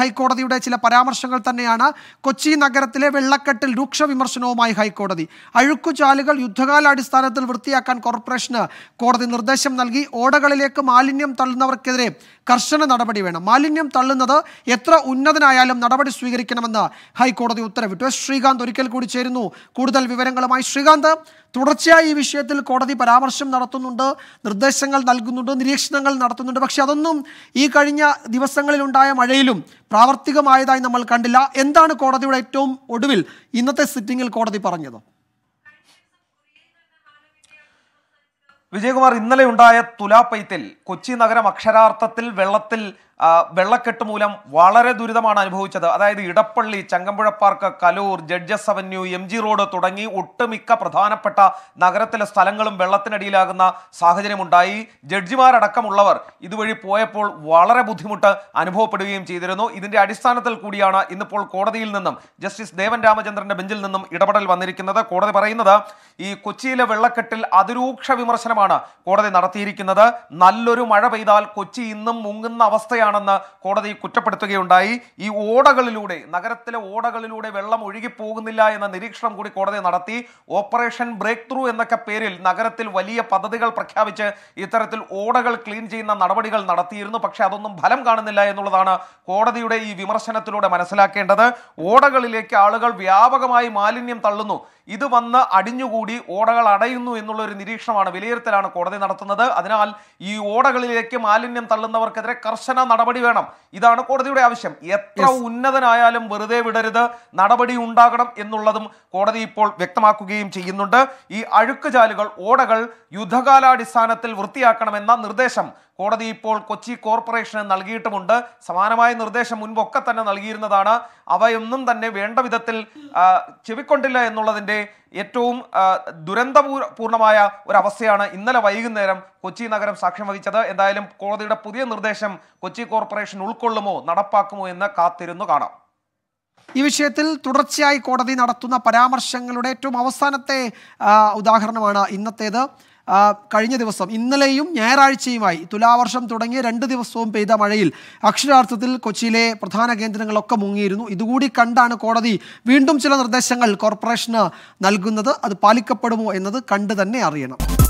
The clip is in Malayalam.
ഹൈക്കോടതിയുടെ ചില പരാമർശങ്ങൾ തന്നെയാണ് കൊച്ചി നഗരത്തിലെ വെള്ളക്കെട്ടിൽ രൂക്ഷ വിമർശനവുമായി ഹൈക്കോടതി അഴുക്കുചാലുകൾ യുദ്ധകാലാടിസ്ഥാനത്തിൽ വൃത്തിയാക്കാൻ കോർപ്പറേഷന് കോടതി നിർദ്ദേശം നൽകി ഓടകളിലേക്ക് മാലിന്യം തള്ളുന്നവർക്കെതിരെ കർശന നടപടി വേണം മാലിന്യം തള്ളുന്നത് എത്ര ഉന്നതനായാലും നടപടി സ്വീകരിക്കണമെന്ന് ഹൈക്കോടതി ഉത്തരവിട്ടു ശ്രീകാന്ത് ഒരിക്കൽ കൂടി ചേരുന്നു കൂടുതൽ വിവരങ്ങളുമായി ശ്രീകാന്ത് തുടർച്ചയായി ഈ വിഷയത്തിൽ കോടതി പരാമർശം നടത്തുന്നുണ്ട് നിർദ്ദേശങ്ങൾ നൽകുന്നുണ്ട് നിരീക്ഷണങ്ങൾ നടത്തുന്നുണ്ട് പക്ഷെ അതൊന്നും ഈ കഴിഞ്ഞ ദിവസങ്ങളിലുണ്ടായ മഴയിലും പ്രാവർത്തികമായതായി നമ്മൾ കണ്ടില്ല എന്താണ് കോടതിയുടെ ഏറ്റവും ഒടുവിൽ ഇന്നത്തെ സിറ്റിംഗിൽ കോടതി പറഞ്ഞത് വിജയകുമാർ ഇന്നലെ ഉണ്ടായ തുലാപ്പയ്ത്തിൽ കൊച്ചി നഗരം അക്ഷരാർത്ഥത്തിൽ വെള്ളത്തിൽ വെള്ളക്കെട്ട് മൂലം വളരെ ദുരിതമാണ് അനുഭവിച്ചത് അതായത് Edappally Changampuzha park Kaloor judges avenue M G road തുടങ്ങി ഒട്ടുമിക്ക പ്രധാനപ്പെട്ട നഗരത്തിലെ സ്ഥലങ്ങളും വെള്ളത്തിനടിയിലാകുന്ന സാഹചര്യമുണ്ടായി ജഡ്ജിമാരടക്കമുള്ളവർ ഇതുവഴി പോയപ്പോൾ വളരെ ബുദ്ധിമുട്ട് അനുഭവപ്പെടുകയും ചെയ്തിരുന്നു ഇതിന്റെ അടിസ്ഥാനത്തിൽ കൂടിയാണ് ഇന്നിപ്പോൾ കോടതിയിൽ നിന്നും ജസ്റ്റിസ് ദേവൻ രാമചന്ദ്രന്റെ ബെഞ്ചിൽ നിന്നും ഇടപെടൽ വന്നിരിക്കുന്നത് കോടതി പറയുന്നത് ഈ കൊച്ചിയിലെ വെള്ളക്കെട്ടിൽ അതിരൂക്ഷ വിമർശനമാണ് കോടതി നടത്തിയിരിക്കുന്നത് നല്ലൊരു മഴ പെയ്താൽ കൊച്ചി ഇന്നും മുങ്ങുന്ന അവസ്ഥയാണ് ഓടയാണെന്ന് കോടതി കുറ്റപ്പെടുത്തുകയുണ്ടായി ഈ ഓടകളിലൂടെ നഗരത്തിലെ ഓടകളിലൂടെ വെള്ളം ഒഴുകിപ്പോകുന്നില്ല എന്ന നിരീക്ഷണം കൂടി കോടതി നടത്തി ഓപ്പറേഷൻ ബ്രേക്ക് ത്രൂ എന്നൊക്കെ പേരിൽ നഗരത്തിൽ വലിയ പദ്ധതികൾ പ്രഖ്യാപിച്ച് ഇത്തരത്തിൽ ഓടകൾ ക്ലീൻ ചെയ്യുന്ന നടപടികൾ നടത്തിയിരുന്നു പക്ഷേ അതൊന്നും ഫലം കാണുന്നില്ല എന്നുള്ളതാണ് കോടതിയുടെ ഈ വിമർശനത്തിലൂടെ മനസ്സിലാക്കേണ്ടത് ഓടകളിലേക്ക് ആളുകൾ വ്യാപകമായി മാലിന്യം തള്ളുന്നു ഇത് വന്ന് അടിഞ്ഞുകൂടി ഓടകൾ അടയുന്നു എന്നുള്ള ഒരു നിരീക്ഷണമാണ് വിലയിരുത്തലാണ് കോടതി നടത്തുന്നത് അതിനാൽ ഈ ഓടകളിലേക്ക് മാലിന്യം തള്ളുന്നവർക്കെതിരെ കർശന നടപടി വേണം ഇതാണ് കോടതിയുടെ ആവശ്യം എത്ര ഉന്നതനായാലും വെറുതെ വിടരുത് നടപടി ഉണ്ടാകണം എന്നുള്ളതും കോടതി ഇപ്പോൾ വ്യക്തമാക്കുകയും ചെയ്യുന്നുണ്ട് ഈ അഴുക്കുചാലുകൾ ഓടകൾ യുദ്ധകാലാടിസ്ഥാനത്തിൽ വൃത്തിയാക്കണമെന്ന നിർദ്ദേശം കോടതി ഇപ്പോൾ കൊച്ചി കോർപ്പറേഷന് നൽകിയിട്ടുമുണ്ട് സമാനമായ നിർദ്ദേശം മുൻപൊക്കെ തന്നെ നൽകിയിരുന്നതാണ് അവയൊന്നും തന്നെ വേണ്ട വിധത്തിൽ ചെവിക്കൊണ്ടില്ല എന്നുള്ളതിൻ്റെ ഏറ്റവും പൂർണ്ണമായ ഒരവസ്ഥയാണ് ഇന്നലെ വൈകുന്നേരം കൊച്ചി നഗരം സാക്ഷ്യം വഹിച്ചത് എന്തായാലും കോടതിയുടെ പുതിയ നിർദ്ദേശം കൊച്ചി കോർപ്പറേഷൻ ഉൾക്കൊള്ളുമോ നടപ്പാക്കുമോ എന്ന് കാത്തിരുന്നു കാണാം ഈ വിഷയത്തിൽ തുടർച്ചയായി കോടതി നടത്തുന്ന പരാമർശങ്ങളുടെ ഏറ്റവും അവസാനത്തെ ഉദാഹരണമാണ് ഇന്നത്തേത് കഴിഞ്ഞ ദിവസം ഇന്നലെയും ഞായറാഴ്ചയുമായി തുലാവർഷം തുടങ്ങിയ രണ്ട് ദിവസവും പെയ്ത മഴയിൽ അക്ഷരാർത്ഥത്തിൽ കൊച്ചിയിലെ പ്രധാന കേന്ദ്രങ്ങളൊക്കെ മുങ്ങിയിരുന്നു ഇതുകൂടി കണ്ടാണ് കോടതി വീണ്ടും ചില നിർദ്ദേശങ്ങൾ കോർപ്പറേഷന് നൽകുന്നത് അത് പാലിക്കപ്പെടുമോ എന്നത് കണ്ടു തന്നെ അറിയണം